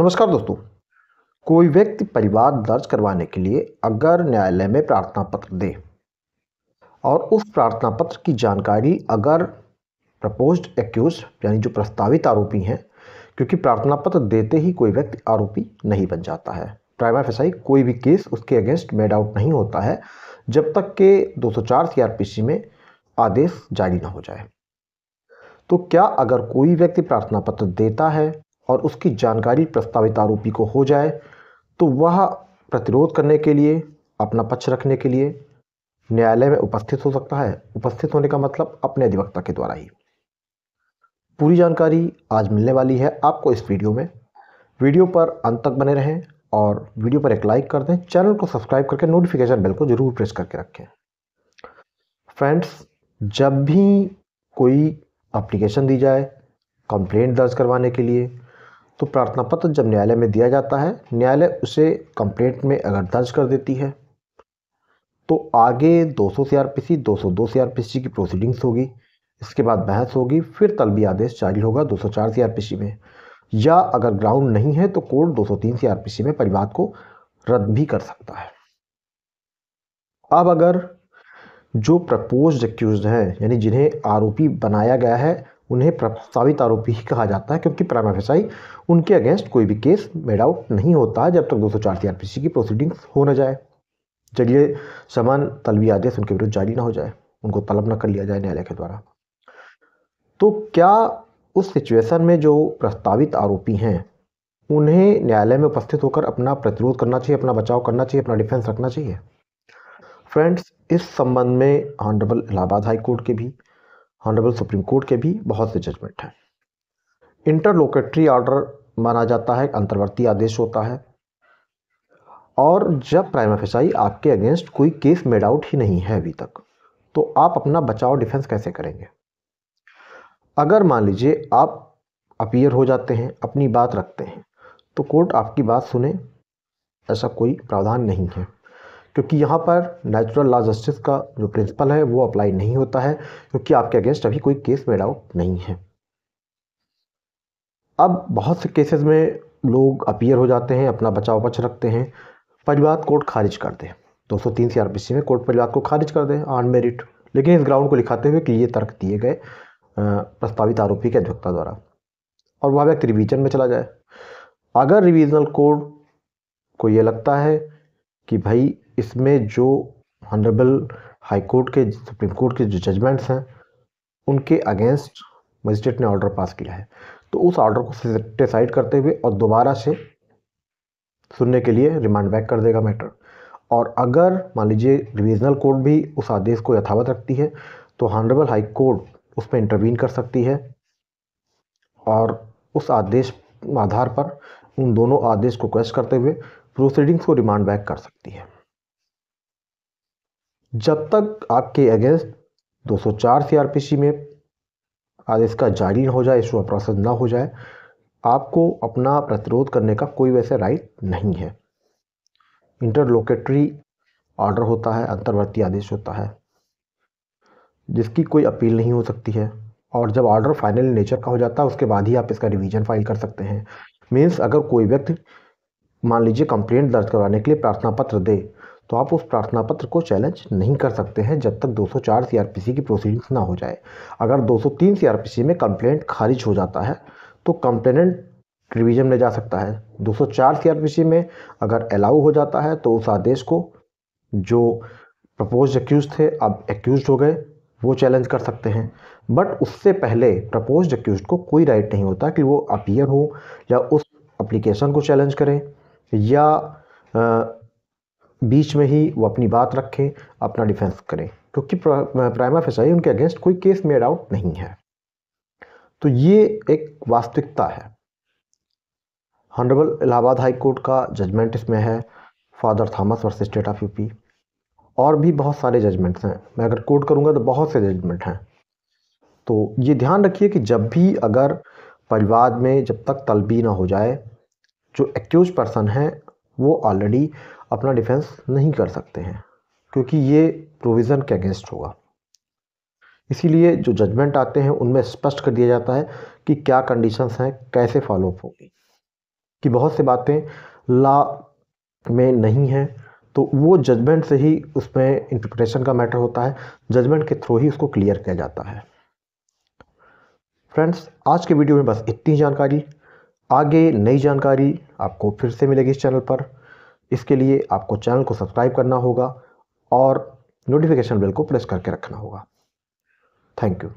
नमस्कार दोस्तों कोई व्यक्ति परिवाद दर्ज करवाने के लिए अगर न्यायालय में प्रार्थना पत्र दे और उस प्रार्थना पत्र की जानकारी अगर प्रपोज्ड एक्यूज यानी जो प्रस्तावित आरोपी हैं क्योंकि प्रार्थना पत्र देते ही कोई व्यक्ति आरोपी नहीं बन जाता है प्राइमा फेसाई कोई भी केस उसके अगेंस्ट मेड आउट नहीं होता है जब तक के 204 सीआरपीसी में आदेश जारी ना हो जाए तो क्या अगर कोई व्यक्ति प्रार्थना पत्र देता है और उसकी जानकारी प्रस्तावित आरोपी को हो जाए तो वह प्रतिरोध करने के लिए अपना पक्ष रखने के लिए न्यायालय में उपस्थित हो सकता है उपस्थित होने का मतलब अपने अधिवक्ता के द्वारा ही पूरी जानकारी आज मिलने वाली है आपको इस वीडियो में वीडियो पर अंत तक बने रहें और वीडियो पर एक लाइक कर दें चैनल को सब्सक्राइब करके नोटिफिकेशन बेल को जरूर प्रेस करके रखें फ्रेंड्स जब भी कोई अप्लीकेशन दी जाए कंप्लेंट दर्ज करवाने के लिए तो प्रार्थना पत्र जब न्यायालय में दिया जाता है न्यायालय उसे कंप्लेंट में अगर दर्ज कर देती है तो आगे 200 सीआरपीसी 202 सीआरपीसी की प्रोसीडिंग्स होगी इसके बाद बहस होगी फिर तलबी आदेश जारी होगा 204 सीआरपीसी में या अगर ग्राउंड नहीं है तो कोर्ट 203 सीआरपीसी में परिवार को रद्द भी कर सकता है अब अगर जो प्रपोज एक्यूज हैं यानी जिन्हें आरोपी बनाया गया है उन्हें प्रस्तावित आरोपी ही कहा जाता है क्योंकि प्राइम एफएसआई उनके अगेंस्ट कोई भी केस मेड आउट नहीं होता जब तक दो सौ की प्रोसीडिंग्स हो न जाए जलिए समान तलबी आदेश उनके विरुद्ध जारी ना हो जाए उनको तलब न कर लिया जाए न्यायालय के द्वारा तो क्या उस सिचुएशन में जो प्रस्तावित आरोपी हैं उन्हें न्यायालय में उपस्थित होकर अपना प्रतिरोध करना चाहिए अपना बचाव करना चाहिए अपना डिफेंस रखना चाहिए फ्रेंड्स इस संबंध में ऑनरेबल इलाहाबाद हाई कोर्ट के भी ऑनरेबल सुप्रीम कोर्ट के भी बहुत से जजमेंट हैं इंटरलोकेटरी ऑर्डर माना जाता है अंतर्वर्ती आदेश होता है और जब प्राइम एफ आपके अगेंस्ट कोई केस मेड आउट ही नहीं है अभी तक तो आप अपना बचाव डिफेंस कैसे करेंगे अगर मान लीजिए आप अपीयर हो जाते हैं अपनी बात रखते हैं तो कोर्ट आपकी बात सुने ऐसा कोई प्रावधान नहीं है क्योंकि यहाँ पर नेचुरल लॉ जस्टिस का जो प्रिंसिपल है वो अप्लाई नहीं होता है क्योंकि आपके अगेंस्ट अभी कोई केस मेड आउट नहीं है अब बहुत से केसेस में लोग अपीयर हो जाते हैं अपना बचाव पक्ष रखते हैं परिवाद कोर्ट खारिज कर दे दो सौ तीन सी आर में कोर्ट परिवाद को खारिज कर दे ऑन मेरिट लेकिन इस ग्राउंड को लिखाते हुए कि ये तर्क दिए गए प्रस्तावित आरोपी के अधिवक्ता द्वारा और वह व्यक्ति रिवीजन में चला जाए अगर रिविजनल कोर्ट को ये लगता है कि भाई इसमें जो हनरेबल हाई कोर्ट के सुप्रीम कोर्ट के जो जजमेंट्स हैं उनके अगेंस्ट मजिस्ट्रेट ने ऑर्डर पास किया है तो उस ऑर्डर को डिसाइड करते हुए और दोबारा से सुनने के लिए रिमांड बैक कर देगा मैटर और अगर मान लीजिए रिविजनल कोर्ट भी उस आदेश को यथावत रखती है तो हॉनरेबल हाई कोर्ट उस पर इंटरवीन कर सकती है और उस आदेश आधार पर उन दोनों आदेश को क्वेश्चन करते हुए प्रोसीडिंग्स को रिमांड बैक कर सकती है जब तक आपके अगेंस्ट 204 सीआरपीसी में आदेश का जारी हो जाए इशू प्रोसेस ना हो जाए आपको अपना प्रतिरोध करने का कोई वैसे राइट नहीं है इंटरलोकेटरी ऑर्डर होता है अंतर्वर्ती आदेश होता है जिसकी कोई अपील नहीं हो सकती है और जब ऑर्डर फाइनल नेचर का हो जाता है उसके बाद ही आप इसका रिवीजन फाइल कर सकते हैं मीन्स अगर कोई व्यक्ति मान लीजिए कंप्लेंट दर्ज करवाने के लिए प्रार्थना पत्र दे तो आप उस प्रार्थना पत्र को चैलेंज नहीं कर सकते हैं जब तक 204 सीआरपीसी की प्रोसीडिंग्स ना हो जाए अगर 203 सीआरपीसी में कंप्लेंट खारिज हो जाता है तो कंप्लेनेंट रिवीजन में जा सकता है 204 सीआरपीसी में अगर अलाउ हो जाता है तो उस आदेश को जो प्रपोज एक्यूज थे अब एक्यूज हो गए वो चैलेंज कर सकते हैं बट उससे पहले प्रपोज एक्यूज को कोई राइट नहीं होता कि वो अपीयर हो या उस अप्लीकेशन को चैलेंज करें या आ, बीच में ही वो अपनी बात रखें अपना डिफेंस करें क्योंकि प्राइमा फेसाई उनके अगेंस्ट कोई केस मेड आउट नहीं है तो ये एक वास्तविकता है हॉनरेबल इलाहाबाद हाई कोर्ट का जजमेंट इसमें है father Thomas versus state of UP और भी बहुत सारे जजमेंट्स हैं मैं अगर कोर्ट करूंगा तो बहुत से जजमेंट हैं तो ये ध्यान रखिए कि जब भी अगर परिवाद में जब तक तलबी ना हो जाए जो एक्यूज पर्सन है वो ऑलरेडी अपना डिफेंस नहीं कर सकते हैं क्योंकि ये प्रोविज़न के अगेंस्ट होगा इसीलिए जो जजमेंट आते हैं उनमें स्पष्ट कर दिया जाता है कि क्या कंडीशंस हैं कैसे फॉलोअप होगी कि बहुत सी बातें लॉ में नहीं हैं तो वो जजमेंट से ही उसमें इंटरप्रिटेशन का मैटर होता है जजमेंट के थ्रू ही उसको क्लियर किया जाता है फ्रेंड्स आज के वीडियो में बस इतनी जानकारी आगे नई जानकारी आपको फिर से मिलेगी इस चैनल पर इसके लिए आपको चैनल को सब्सक्राइब करना होगा और नोटिफिकेशन बेल को प्रेस करके रखना होगा थैंक यू